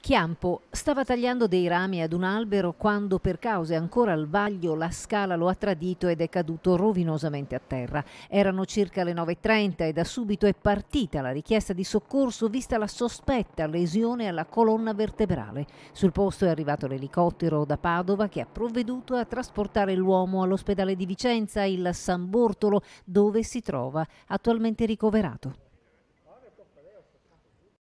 Chiampo stava tagliando dei rami ad un albero quando per cause ancora al vaglio la scala lo ha tradito ed è caduto rovinosamente a terra. Erano circa le 9.30 e da subito è partita la richiesta di soccorso vista la sospetta lesione alla colonna vertebrale. Sul posto è arrivato l'elicottero da Padova che ha provveduto a trasportare l'uomo all'ospedale di Vicenza, il San Bortolo, dove si trova attualmente ricoverato.